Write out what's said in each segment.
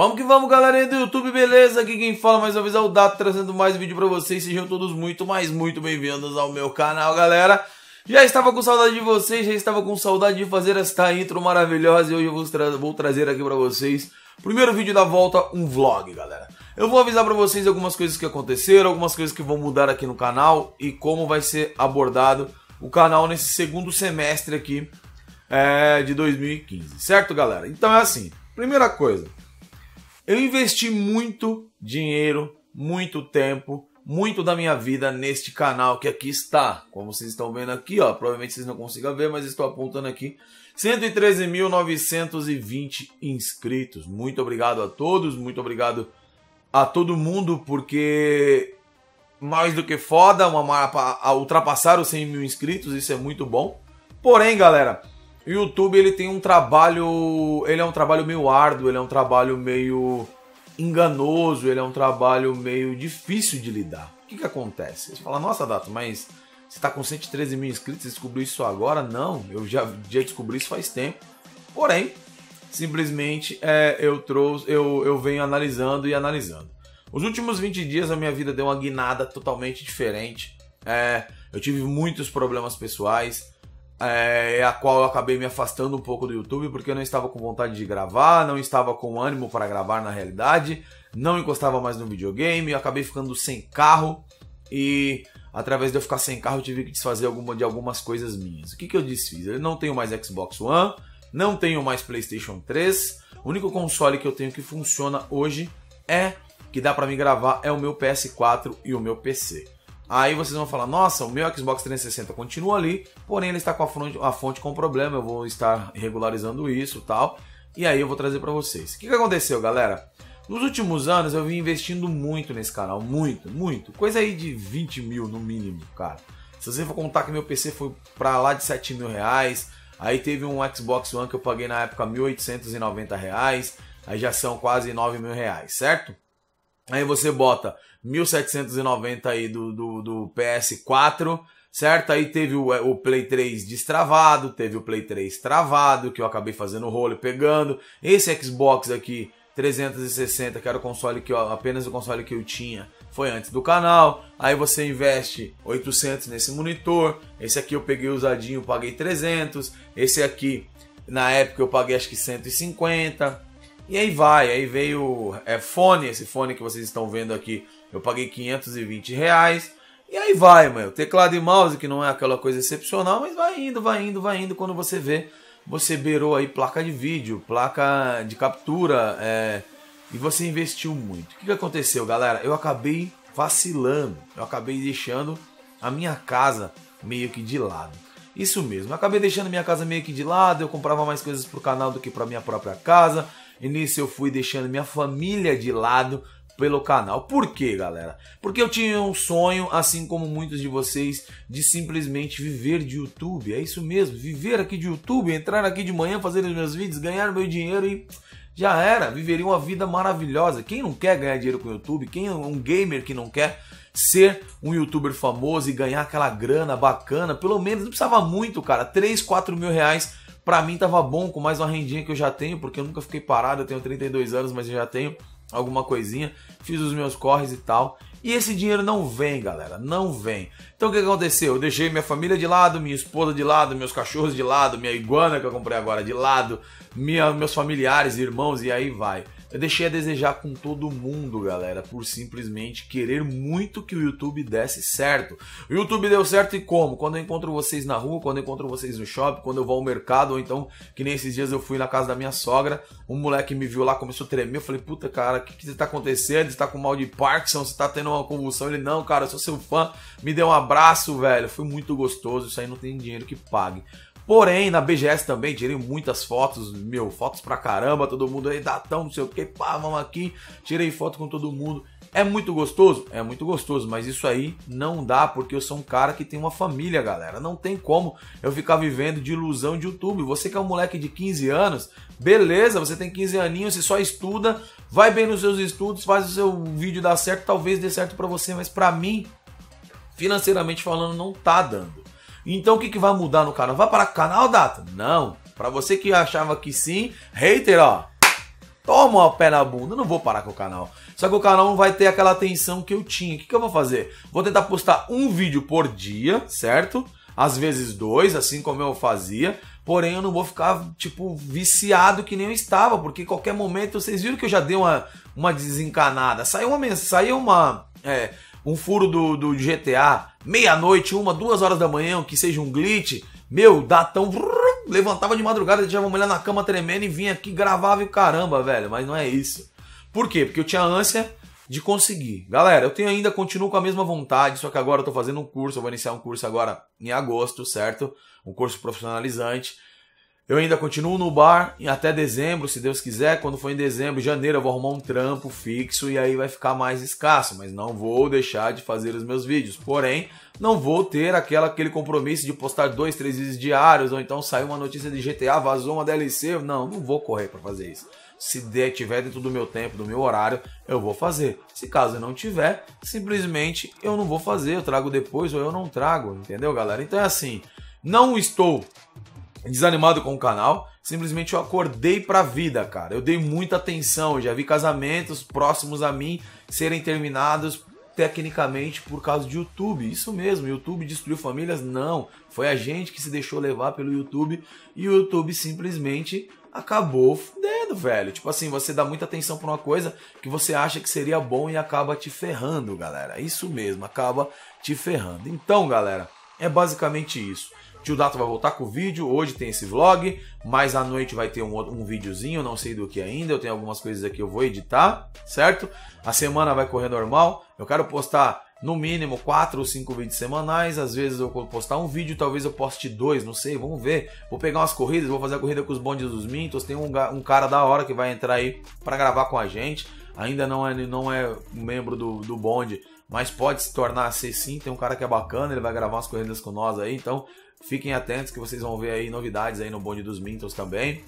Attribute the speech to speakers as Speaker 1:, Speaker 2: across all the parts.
Speaker 1: Vamos que vamos, galerinha do YouTube, beleza? Aqui quem fala mais uma vez é o Dato, trazendo mais vídeo pra vocês. Sejam todos muito, mais muito bem-vindos ao meu canal, galera. Já estava com saudade de vocês, já estava com saudade de fazer esta intro maravilhosa e hoje eu vou, tra vou trazer aqui pra vocês Primeiro vídeo da volta, um vlog, galera. Eu vou avisar para vocês algumas coisas que aconteceram, algumas coisas que vão mudar aqui no canal e como vai ser abordado o canal nesse segundo semestre aqui é, de 2015, certo, galera? Então é assim, primeira coisa, eu investi muito dinheiro, muito tempo, muito da minha vida neste canal que aqui está. Como vocês estão vendo aqui, ó, provavelmente vocês não consigam ver, mas estou apontando aqui. 113.920 inscritos. Muito obrigado a todos, muito obrigado a todo mundo, porque mais do que foda, uma, ultrapassar os 100 mil inscritos, isso é muito bom. Porém, galera, o YouTube ele tem um trabalho, ele é um trabalho meio árduo, ele é um trabalho meio enganoso, ele é um trabalho meio difícil de lidar. O que, que acontece? Você fala, nossa, Dato, mas você está com 113 mil inscritos, você descobriu isso agora? Não, eu já, já descobri isso faz tempo. Porém, simplesmente é, eu trouxe, eu, eu venho analisando e analisando. Os últimos 20 dias a minha vida deu uma guinada totalmente diferente. É, eu tive muitos problemas pessoais, é, a qual eu acabei me afastando um pouco do YouTube porque eu não estava com vontade de gravar, não estava com ânimo para gravar na realidade, não encostava mais no videogame, eu acabei ficando sem carro e através de eu ficar sem carro eu tive que desfazer alguma, de algumas coisas minhas. O que, que eu desfiz? Eu não tenho mais Xbox One, não tenho mais PlayStation 3, o único console que eu tenho que funciona hoje é que dá para me gravar é o meu PS4 e o meu PC. Aí vocês vão falar: nossa, o meu Xbox 360 continua ali, porém ele está com a fonte, a fonte com problema, eu vou estar regularizando isso tal. E aí eu vou trazer para vocês. O que, que aconteceu, galera? Nos últimos anos eu vim investindo muito nesse canal, muito, muito. Coisa aí de 20 mil no mínimo, cara. Se você for contar que meu PC foi para lá de 7 mil reais, aí teve um Xbox One que eu paguei na época 1.890 reais, aí já são quase 9 mil reais, certo? Aí você bota 1790 aí do, do, do PS4, certo? Aí teve o, o, Play 3 destravado, teve o Play 3 travado, que eu acabei fazendo rolo pegando. Esse Xbox aqui, 360, que era o console que eu, apenas o console que eu tinha, foi antes do canal. Aí você investe 800 nesse monitor. Esse aqui eu peguei usadinho, paguei 300. Esse aqui, na época eu paguei acho que 150. E aí vai, aí veio é, fone, esse fone que vocês estão vendo aqui, eu paguei 520 reais. E aí vai, meu, teclado e mouse que não é aquela coisa excepcional, mas vai indo, vai indo, vai indo. Quando você vê, você beirou aí placa de vídeo, placa de captura, é, e você investiu muito. O que, que aconteceu, galera? Eu acabei vacilando, eu acabei deixando a minha casa meio que de lado. Isso mesmo, eu acabei deixando minha casa meio que de lado, eu comprava mais coisas pro canal do que pra minha própria casa, e nisso eu fui deixando minha família de lado pelo canal. Por quê, galera? Porque eu tinha um sonho, assim como muitos de vocês, de simplesmente viver de YouTube. É isso mesmo, viver aqui de YouTube, entrar aqui de manhã, fazer os meus vídeos, ganhar meu dinheiro e já era, viveria uma vida maravilhosa. Quem não quer ganhar dinheiro com o YouTube? Quem é um gamer que não quer ser um youtuber famoso e ganhar aquela grana bacana? Pelo menos não precisava muito, cara, 3, 4 mil reais para mim tava bom com mais uma rendinha que eu já tenho, porque eu nunca fiquei parado, eu tenho 32 anos, mas eu já tenho alguma coisinha, fiz os meus corres e tal. E esse dinheiro não vem, galera, não vem. Então o que aconteceu? Eu deixei minha família de lado, minha esposa de lado, meus cachorros de lado, minha iguana que eu comprei agora de lado, minha, meus familiares, irmãos e aí vai. Eu deixei a desejar com todo mundo, galera, por simplesmente querer muito que o YouTube desse certo. O YouTube deu certo e como? Quando eu encontro vocês na rua, quando eu encontro vocês no shopping, quando eu vou ao mercado, ou então, que nem esses dias eu fui na casa da minha sogra, um moleque me viu lá, começou a tremer, eu falei, puta, cara, o que que tá acontecendo? Você tá com mal de Parkinson? Você tá tendo uma convulsão? Ele, não, cara, eu sou seu fã, me deu um abraço, velho, foi muito gostoso, isso aí não tem dinheiro que pague. Porém, na BGS também tirei muitas fotos, meu, fotos pra caramba, todo mundo aí, datão, não sei o que, pá, vamos aqui, tirei foto com todo mundo. É muito gostoso? É muito gostoso, mas isso aí não dá, porque eu sou um cara que tem uma família, galera. Não tem como eu ficar vivendo de ilusão de YouTube. Você que é um moleque de 15 anos, beleza, você tem 15 aninhos, você só estuda, vai bem nos seus estudos, faz o seu vídeo dar certo, talvez dê certo para você, mas para mim, financeiramente falando, não tá dando. Então o que, que vai mudar no canal? Vai para canal data? Não. Para você que achava que sim, hater, ó. Toma o pé na bunda, eu não vou parar com o canal. Só que o canal não vai ter aquela atenção que eu tinha. O que, que eu vou fazer? Vou tentar postar um vídeo por dia, certo? Às vezes dois, assim como eu fazia. Porém, eu não vou ficar, tipo, viciado que nem eu estava, porque qualquer momento, vocês viram que eu já dei uma, uma desencanada. Saiu uma mensagem, saiu uma, é, um furo do, do GTA meia-noite, uma, duas horas da manhã, que seja um glitch, meu, datão Levantava de madrugada, deixava a mulher na cama tremendo e vinha aqui, gravava e caramba, velho, mas não é isso. Por quê? Porque eu tinha ânsia de conseguir. Galera, eu tenho ainda, continuo com a mesma vontade, só que agora eu tô fazendo um curso, eu vou iniciar um curso agora em agosto, certo? Um curso profissionalizante eu ainda continuo no bar até dezembro, se Deus quiser. Quando for em dezembro, janeiro, eu vou arrumar um trampo fixo e aí vai ficar mais escasso. Mas não vou deixar de fazer os meus vídeos. Porém, não vou ter aquela, aquele compromisso de postar dois, três vídeos diários, ou então saiu uma notícia de GTA, vazou uma DLC. Não, não vou correr para fazer isso. Se der, tiver dentro do meu tempo, do meu horário, eu vou fazer. Se caso não tiver, simplesmente eu não vou fazer, eu trago depois ou eu não trago, entendeu, galera? Então é assim, não estou desanimado com o canal, simplesmente eu acordei pra vida, cara. Eu dei muita atenção, eu já vi casamentos próximos a mim serem terminados tecnicamente por causa de YouTube. Isso mesmo, YouTube destruiu famílias? Não, foi a gente que se deixou levar pelo YouTube e o YouTube simplesmente acabou fudendo, velho. Tipo assim, você dá muita atenção pra uma coisa que você acha que seria bom e acaba te ferrando, galera. Isso mesmo, acaba te ferrando. Então, galera, é basicamente isso. Tio Dato vai voltar com o vídeo, hoje tem esse vlog, mas à noite vai ter um, um videozinho, não sei do que ainda, eu tenho algumas coisas aqui que eu vou editar, certo? A semana vai correr normal, eu quero postar no mínimo 4 ou 5 vídeos semanais, às vezes eu vou postar um vídeo, talvez eu poste dois, não sei, vamos ver. Vou pegar umas corridas, vou fazer a corrida com os bondes dos Mintos, tem um, um cara da hora que vai entrar aí para gravar com a gente, ainda não é, não é membro do, do bonde, mas pode se tornar ser sim, tem um cara que é bacana, ele vai gravar umas corridas com nós aí, então Fiquem atentos que vocês vão ver aí novidades aí no bonde dos Mintos também.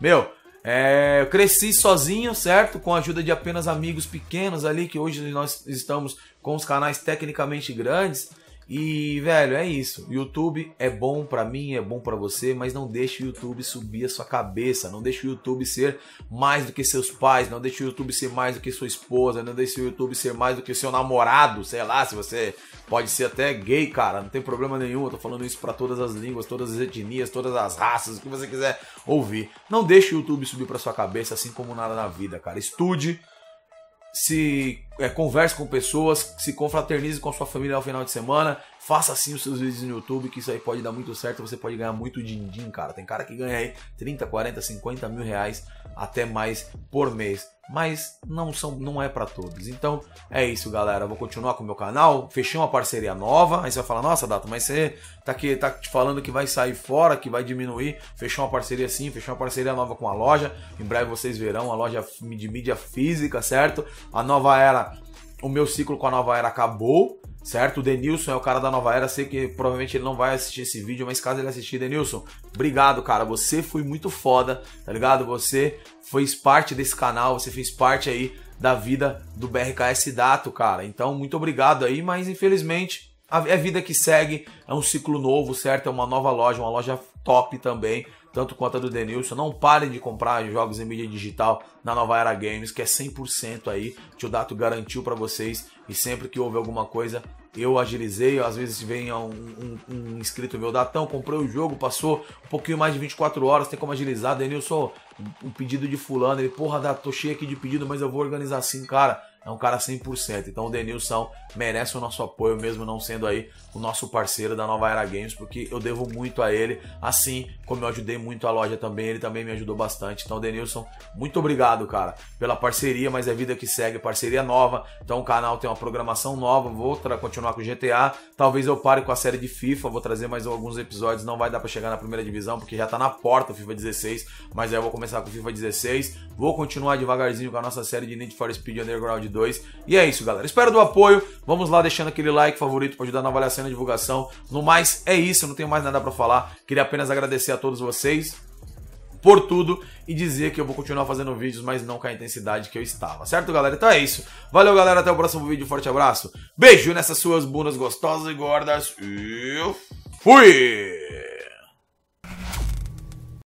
Speaker 1: Meu, é, eu cresci sozinho, certo? Com a ajuda de apenas amigos pequenos ali, que hoje nós estamos com os canais tecnicamente grandes. E, velho, é isso. YouTube é bom para mim, é bom para você, mas não deixe o YouTube subir a sua cabeça, não deixe o YouTube ser mais do que seus pais, não deixe o YouTube ser mais do que sua esposa, não deixe o YouTube ser mais do que seu namorado, sei lá, se você pode ser até gay, cara, não tem problema nenhum. Eu tô falando isso para todas as línguas, todas as etnias, todas as raças, o que você quiser ouvir. Não deixe o YouTube subir para sua cabeça, assim como nada na vida, cara. Estude se é, converse com pessoas, se confraternize com sua família ao final de semana, faça assim os seus vídeos no YouTube, que isso aí pode dar muito certo, você pode ganhar muito din-din, cara. Tem cara que ganha aí 30, 40, 50 mil reais até mais por mês mas não são, não é para todos. Então é isso, galera. Eu vou continuar com o meu canal. Fechei uma parceria nova. Aí você vai falar, nossa, Data, mas você tá aqui, tá te falando que vai sair fora, que vai diminuir. Fechou uma parceria sim, fechou uma parceria nova com a loja. Em breve vocês verão a loja de mídia física, certo? A nova era o meu ciclo com a nova era acabou, certo? O Denilson é o cara da nova era, sei que provavelmente ele não vai assistir esse vídeo, mas caso ele assistir, Denilson, obrigado, cara. Você foi muito foda, tá ligado? Você fez parte desse canal, você fez parte aí da vida do BRKS Dato, cara. Então, muito obrigado aí, mas infelizmente é a vida que segue, é um ciclo novo, certo? É uma nova loja, uma loja top também tanto quanto a do Denilson. Não parem de comprar jogos em mídia digital na Nova Era Games, que é 100% aí. O Tio Dato garantiu para vocês. E sempre que houve alguma coisa, eu agilizei. Às vezes vem um, um, um inscrito meu, Datão, comprei o jogo, passou um pouquinho mais de 24 horas, tem como agilizar. Denilson, um pedido de fulano. Ele, porra, Dato, tô cheio aqui de pedido, mas eu vou organizar assim, cara é um cara 100%. Então o Denilson merece o nosso apoio, mesmo não sendo aí o nosso parceiro da Nova Era Games, porque eu devo muito a ele, assim como eu ajudei muito a loja também, ele também me ajudou bastante. Então, Denilson, muito obrigado, cara, pela parceria, mas é vida que segue, parceria nova. Então o canal tem uma programação nova, vou continuar com GTA, talvez eu pare com a série de FIFA, vou trazer mais alguns episódios, não vai dar para chegar na primeira divisão, porque já tá na porta o FIFA 16, mas aí eu vou começar com o FIFA 16, vou continuar devagarzinho com a nossa série de Need for Speed Underground e é isso, galera. Espero do apoio. Vamos lá deixando aquele like favorito para ajudar na avaliação e na divulgação. No mais, é isso. Eu não tenho mais nada para falar. Queria apenas agradecer a todos vocês por tudo e dizer que eu vou continuar fazendo vídeos, mas não com a intensidade que eu estava, certo, galera? Então é isso. Valeu, galera. Até o próximo vídeo. Forte abraço. Beijo nessas suas bundas gostosas e gordas. E fui!